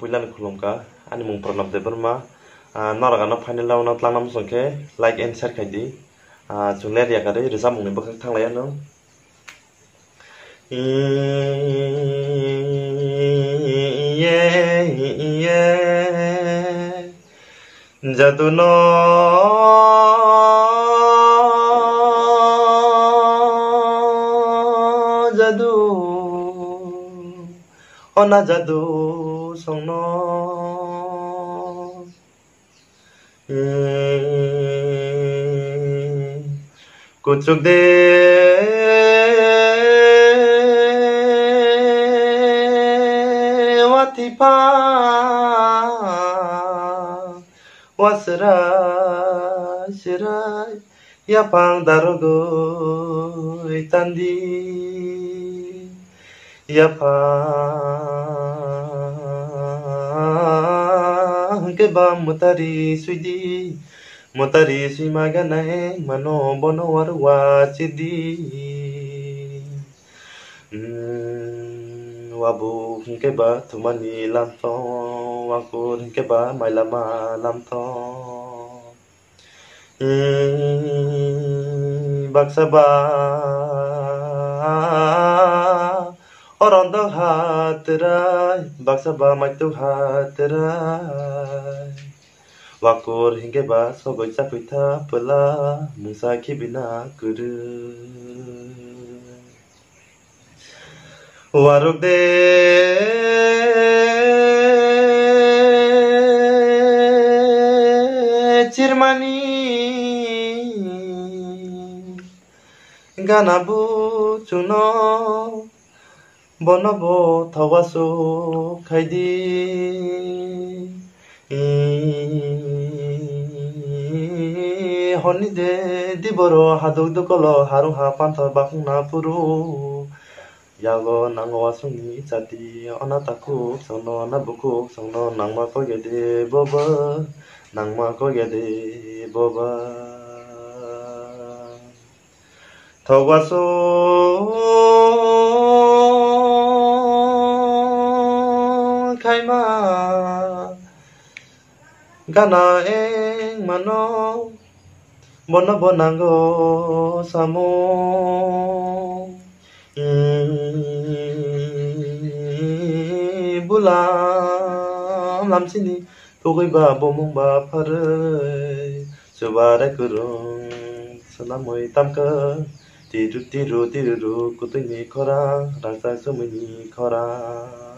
puilan khulumka ani mung prolab debar ma noraga no final na songke like and share khai di chungler ya kare risa mung ni bakak thanglaya no jatuno জাদু ona jadu songno kucuk de watipa wasrai sirai yapang darogo itandi ya pa ke ba mutari suidi mutari si magana e mano bono waru wa chidi mm, wabu ke ba tumani lanto to ke ba mailama mm, baksa ba Oran dal hatıray Baksa bağmaktuk hatıray Vakur hinge ba sogoy sapı tapıla Musa kibina kuru Varuk de Çirmani Gana bu çunol 번호보 더가소 갈디 이 허니데 디버로 하독도 걸로 하루하 판터 바풍나 부루 야고 낭어와 숭이 자디 어나타쿠 성노 나부쿠 성노 낭마 거게데 보버 낭마 거게데 보버 더가소 gana eng mano bona bonango samo mm. bulam lam sini tokoi ba bomong ba phare subara kurung sanamoi tamka tiru tiru tiru kutungi khora rangsa sumuni khora